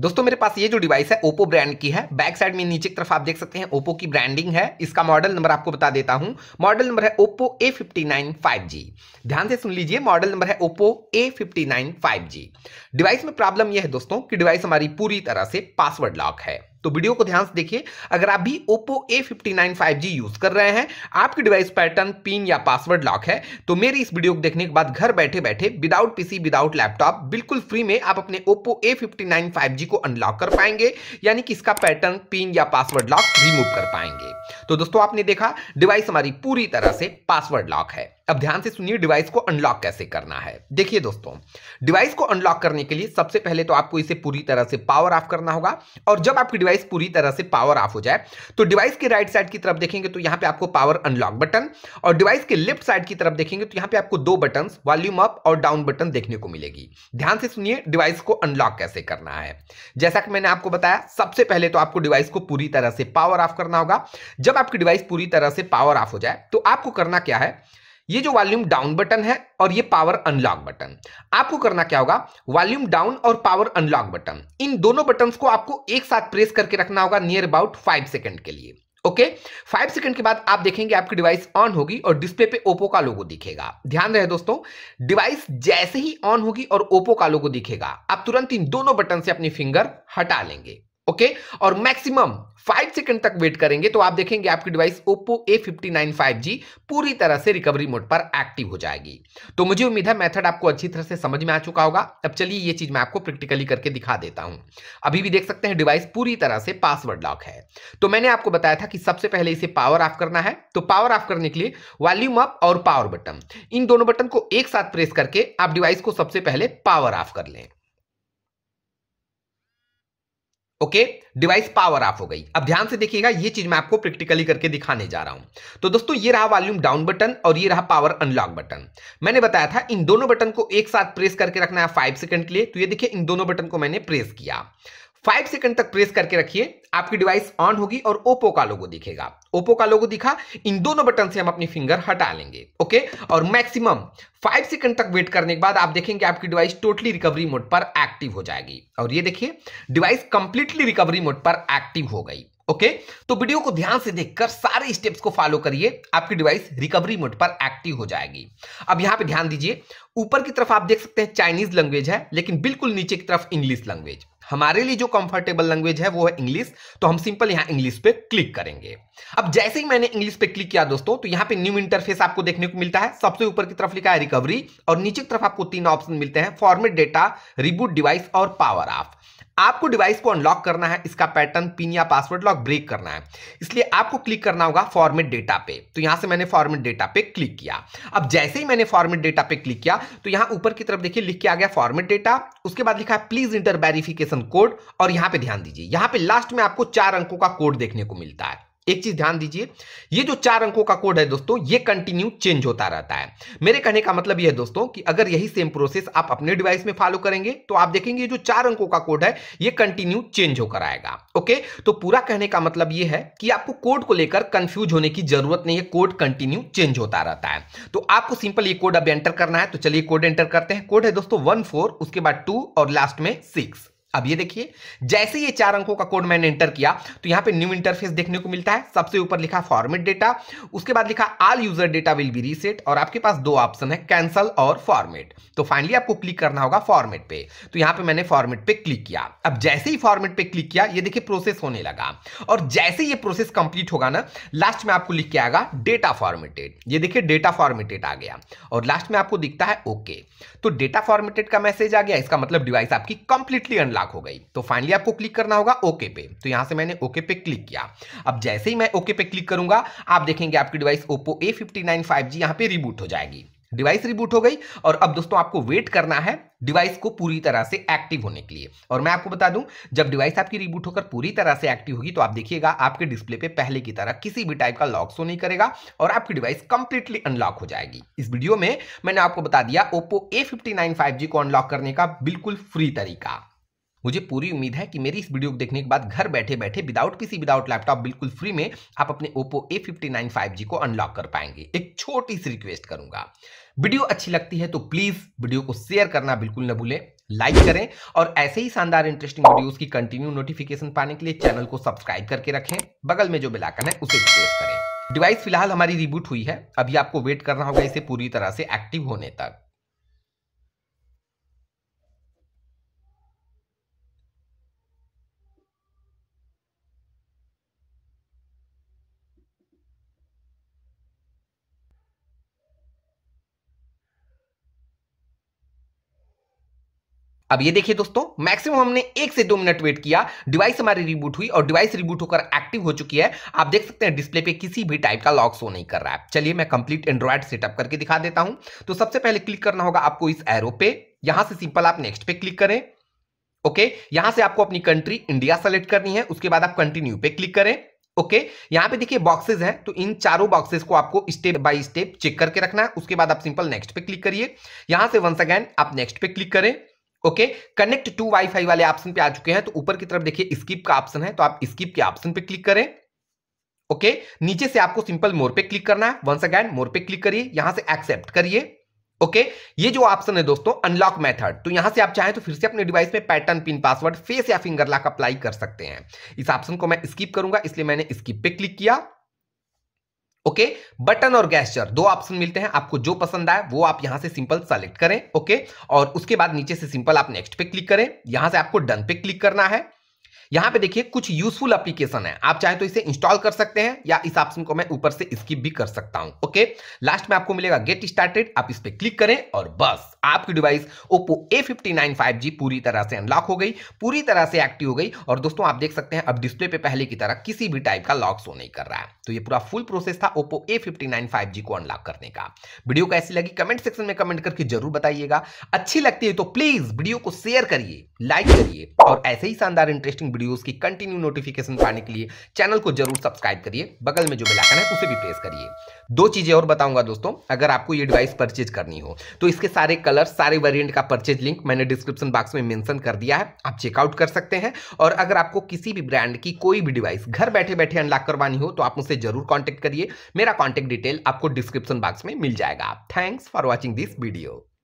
दोस्तों मेरे पास ये जो डिवाइस है ओप्पो ब्रांड की है बैक साइड में नीचे की तरफ आप देख सकते हैं ओप्पो की ब्रांडिंग है इसका मॉडल नंबर आपको बता देता हूं मॉडल नंबर है Oppo A fifty nine five G ध्यान से सुन लीजिए मॉडल नंबर है Oppo A fifty nine five G device में प्रॉब्लम यह है दोस्तों कि डिवाइस हमारी पूरी तरह से पासवर्ड लॉक है तो वीडियो को ध्यान से देखिए अगर आप भी ओप्पो A59 5G यूज कर रहे हैं आपकी डिवाइस पैटर्न पिन या पासवर्ड लॉक है तो मेरी इस वीडियो को देखने के बाद घर बैठे बैठे विदाउट पीसी विदाउट लैपटॉप बिल्कुल फ्री में आप अपने ओप्पो A59 5G को अनलॉक कर पाएंगे यानी कि इसका पैटर्न पिन या पासवर्ड लॉक रिमूव कर पाएंगे तो दोस्तों आपने देखा डिवाइस हमारी पूरी तरह से पासवर्ड लॉक है अब ध्यान से सुनिए डिवाइस को अनलॉक कैसे करना है देखिए दोस्तों डिवाइस को अनलॉक करने के लिए सबसे पहले तो आपको इसे पूरी तरह से पावर ऑफ करना होगा और जब आपकी डिवाइस पूरी तरह से पावर ऑफ हो जाए तो डिवाइस के राइट साइड की तरफ देखेंगे तो यहां पे आपको पावर अनलॉक बटन और डिवाइस के लेफ्ट साइड की तरफ देखेंगे तो यहां पर आपको दो बटन वॉल्यूम अप और डाउन बटन देखने को मिलेगी ध्यान से सुनिए डिवाइस को अनलॉक कैसे करना है जैसा कि मैंने आपको बताया सबसे पहले तो आपको डिवाइस को पूरी तरह से पावर ऑफ करना होगा जब आपकी डिवाइस पूरी तरह से पावर ऑफ हो जाए तो आपको करना क्या है ये जो वॉल्यूम डाउन बटन है और ये पावर अनलॉक बटन आपको करना क्या होगा वॉल्यूम डाउन और पावर अनलॉक बटन इन दोनों बटन को आपको एक साथ प्रेस करके रखना होगा नियर अबाउट फाइव सेकेंड के लिए ओके फाइव सेकंड के बाद आप देखेंगे आपकी डिवाइस ऑन होगी और डिस्प्ले पे ओप्पो का लोगो दिखेगा ध्यान रहे दोस्तों डिवाइस जैसे ही ऑन होगी और ओप्पो का लोगो दिखेगा आप तुरंत इन दोनों बटन से अपनी फिंगर हटा लेंगे ओके और मैक्सिमम फाइव सेकंड तक वेट करेंगे तो आप देखेंगे आपकी डिवाइस ओप्पो ए फिफ्टी पूरी तरह से रिकवरी मोड पर एक्टिव हो जाएगी तो मुझे उम्मीद है मेथड आपको अच्छी तरह से समझ में आ चुका होगा अब चलिए ये चीज मैं आपको प्रैक्टिकली करके दिखा देता हूं अभी भी देख सकते हैं डिवाइस पूरी तरह से पासवर्ड लॉक है तो मैंने आपको बताया था कि सबसे पहले इसे पावर ऑफ करना है तो पावर ऑफ करने के लिए वॉल्यूम अप और पावर बटन इन दोनों बटन को एक साथ प्रेस करके आप डिवाइस को सबसे पहले पावर ऑफ कर लें ओके डिवाइस पावर ऑफ हो गई अब ध्यान से देखिएगा ये चीज मैं आपको प्रैक्टिकली करके दिखाने जा रहा हूं तो दोस्तों ये रहा वॉल्यूम डाउन बटन और ये रहा पावर अनलॉक बटन मैंने बताया था इन दोनों बटन को एक साथ प्रेस करके रखना है फाइव सेकंड के लिए तो ये देखिए इन दोनों बटन को मैंने प्रेस किया फाइव सेकंड तक प्रेस करके रखिए आपकी डिवाइस ऑन होगी और ओप्पो का लोगो दिखेगा ओप्पो का लोगो दिखा इन दोनों बटन से हम अपनी फिंगर हटा लेंगे ओके और मैक्सिमम फाइव सेकंड तक वेट करने के बाद आप देखेंगे आपकी डिवाइस टोटली रिकवरी मोड पर एक्टिव हो जाएगी और ये देखिए डिवाइस कंप्लीटली रिकवरी मोड पर एक्टिव हो गई ओके तो वीडियो को ध्यान से देखकर सारे स्टेप्स को फॉलो करिए आपकी डिवाइस रिकवरी मोड पर एक्टिव हो जाएगी अब यहां पे ध्यान दीजिए ऊपर की तरफ आप देख सकते हैं चाइनीज लैंग्वेज है लेकिन बिल्कुल नीचे की तरफ इंग्लिश लैंग्वेज हमारे लिए जो कंफर्टेबल लैंग्वेज है वो है इंग्लिश तो हम सिंपल यहां इंग्लिश पे क्लिक करेंगे अब जैसे ही मैंने इंग्लिश पे क्लिक किया दोस्तों तो यहां पे न्यू इंटरफेस आपको देखने को मिलता है सबसे ऊपर की तरफ लिखा है रिकवरी और नीचे की तरफ आपको तीन ऑप्शन मिलते हैं फॉर्मेट डेटा रिबूट डिवाइस और पावर ऑफ आपको डिवाइस को अनलॉक करना है इसका पैटर्न पिन या पासवर्ड लॉक ब्रेक करना है इसलिए आपको क्लिक करना होगा फॉर्मेट डेटा पे तो यहां से मैंने फॉर्मेट डेटा पे क्लिक किया अब जैसे ही मैंने फॉर्मेट डेटा पे क्लिक किया तो यहां ऊपर की तरफ देखिए लिख के आ गया फॉर्मेट डेटा उसके बाद लिखा है प्लीज इंटर वेरिफिकेशन कोड और यहां पर ध्यान दीजिए यहां पर लास्ट में आपको चार अंकों का कोड देखने को मिलता है एक चीज ध्यान दीजिए ये जो चार अंकों का कोड है दोस्तों ये कंटिन्यू चेंज होता रहता है मेरे कहने का मतलब ये है दोस्तों कि अगर यही सेम प्रोसेस आप अपने डिवाइस में फॉलो करेंगे तो आप देखेंगे जो चार अंकों का कोड है ये कंटिन्यू चेंज होकर आएगा ओके तो पूरा कहने का मतलब ये है कि आपको कोड को लेकर कंफ्यूज होने की जरूरत नहीं है कोड कंटिन्यू चेंज होता रहता है तो आपको सिंपल ये कोड अब एंटर करना है तो चलिए कोड एंटर करते हैं कोड है दोस्तों वन फोर उसके बाद टू और लास्ट में सिक्स अब ये देखिए जैसे ये चार अंकों का कोड मैंने एंटर किया तो यहां पे न्यू इंटरफेस देखने को मिलता है सबसे ऊपर लिखा फॉर्मेट डेटा उसके बाद लिखा all user data will be reset और आपके पास दो ऑप्शन है कैंसल और फॉर्मेट तो फाइनली आपको क्लिक करना होगा फॉर्मेट पे तो यहां पे मैंने फॉर्मेट पे क्लिक किया अब जैसे ही फॉर्मेट पे क्लिक किया ये देखिए प्रोसेस होने लगा और जैसे ये प्रोसेस कंप्लीट होगा ना लास्ट में आपको लिख के आएगा डेटा फॉर्मेटेड ये देखिए डेटा फॉर्मेटेड आ गया और लास्ट में आपको दिखता है ओके तो डेटा फॉर्मेटेड का मैसेज आ गया इसका मतलब डिवाइस आपकी कंप्लीटली अनलॉक लाख हो गई तो फाइनली आपको क्लिक करना होगा ओके पे तो यहां से मैंने ओके पे क्लिक किया अब जैसे ही मैं ओके पे क्लिक करूंगा आप देखेंगे आपकी device Oppo A fifty nine five पे रिबूट हो जाएगी डिवाइस रिबूट हो गई और अब दोस्तों आपको वेट करना है डिवाइस को पूरी तरह से एक्टिव होने के लिए और मैं आपको बता दूं जब डिवाइस आपकी रिबूट होकर पूरी तरह से एक्टिव होगी तो आप देखिएगा आपके डिस्प्ले पे पहले की तरह किसी भी टाइप का लॉक शो नहीं करेगा और आपकी डिवाइस कंप्लीटली अनलॉक हो जाएगी इस वीडियो में मैंने आपको बता दिया ओप्पो ए फिफ्टी को अनलॉक करने का बिल्कुल फ्री तरीका मुझे पूरी उम्मीद है कि मेरी इस वीडियो को देखने के बाद घर बैठे बैठे विदाउट पीसी विदाउट लैपटॉप बिल्कुल फ्री में आप अपने ओप्पो ए फिफ्टी को अनलॉक कर पाएंगे एक छोटी सी रिक्वेस्ट करूंगा वीडियो अच्छी लगती है तो प्लीज वीडियो को शेयर करना बिल्कुल न भूलें लाइक करें और ऐसे ही शानदार इंटरेस्टिंग वीडियोस की कंटिन्यू नोटिफिकेशन पाने के लिए चैनल को सब्सक्राइब करके रखें बगल में जो बेल आइकन है उसे भी प्रेस करें डिवाइस फिलहाल हमारी रिबूट हुई है अभी आपको वेट करना होगा इसे पूरी तरह से एक्टिव होने तक अब ये देखिए दोस्तों मैक्सिमम हमने एक से दो मिनट वेट किया डिवाइस हमारी रिबूट हुई और डिवाइस रिबूट होकर एक्टिव हो चुकी है आप देख सकते हैं डिस्प्ले पे किसी भी टाइप का लॉक शो नहीं कर रहा है चलिए मैं कंप्लीट एंड्रॉइड सेटअप करके दिखा देता हूं तो सबसे पहले क्लिक करना होगा आपको इस एरो पे यहां से सिंपल आप नेक्स्ट पे क्लिक करें ओके यहां से आपको अपनी कंट्री इंडिया सेलेक्ट करनी है उसके बाद आप कंटिन्यू पे क्लिक करें ओके यहां पे देखिए बॉक्सेस हैं तो इन चारों बॉक्सेस को आपको स्टेप बाय स्टेप चेक करके रखना है उसके बाद आप सिंपल नेक्स्ट पे क्लिक करिए यहां से वंस अगेन आप नेक्स्ट पे क्लिक करें ओके कनेक्ट टू वाईफाई वाले ऑप्शन पे आ चुके हैं तो ऊपर की तरफ देखिए स्किप का ऑप्शन है तो आप स्किप के ऑप्शन पे क्लिक करें ओके नीचे से आपको सिंपल मोर पे क्लिक करना है वंस अगैन मोर पे क्लिक करिए यहां से एक्सेप्ट करिए ओके ये जो ऑप्शन है दोस्तों अनलॉक मेथड तो यहां से आप चाहें तो फिर से अपने डिवाइस में पैटर्न पिन पासवर्ड फेस या फिंगर लॉक अप्लाई कर सकते हैं इस ऑप्शन को मैं स्किप करूंगा इसलिए मैंने स्किप पे क्लिक किया ओके बटन और गैस्चर दो ऑप्शन मिलते हैं आपको जो पसंद आए वो आप यहां से सिंपल सेलेक्ट करें ओके और उसके बाद नीचे से सिंपल आप नेक्स्ट पे क्लिक करें यहां से आपको डन पे क्लिक करना है यहां पे देखिए कुछ यूजफुल एप्लीकेशन है आप चाहे तो इसे इंस्टॉल कर सकते हैं या इस ऑप्शन को मैं ऊपर से स्किप भी कर सकता हूं ओके लास्ट में आपको मिलेगा गेट स्टार्टेड आप इस पर क्लिक करें और बस आपकी डिवाइस ओप्पो ए फिफ्टी पूरी तरह से अनलॉक हो गई पूरी तरह से एक्टिव हो गई और दोस्तों आप देख सकते हैं अब डिस्प्ले पे पहले की तरह किसी भी टाइप का लॉक शो नहीं कर रहा है तो ये पूरा फुल प्रोसेस था Oppo A fifty nine five G को अनलॉक करने का वीडियो कैसी लगी कमेंट सेक्शन में कमेंट करके जरूर बताइएगा अच्छी लगती है तो प्लीज वीडियो को शेयर करिए लाइक करिए और ऐसे ही शानदार इंटरेस्टिंग वीडियोस की कंटिन्यू नोटिफिकेशन पाने के लिए चैनल को जरूर सब्सक्राइब करिए बगल में जो बेलाइकन है उसे भी प्रेस करिए दो चीज़ें और बताऊंगा दोस्तों अगर आपको ये डिवाइस परचेज करनी हो तो इसके सारे कलर सारे वेरियंट का परचेज लिंक मैंने डिस्क्रिप्शन बॉक्स में मैंशन कर दिया है आप चेकआउट कर सकते हैं और अगर आपको किसी भी ब्रांड की कोई भी डिवाइस घर बैठे बैठे अनलॉक करवानी हो तो आप मुझसे जरूर कॉन्टेक्ट करिए मेरा कॉन्टेक्ट डिटेल आपको डिस्क्रिप्शन बॉक्स में मिल जाएगा thanks for watching this video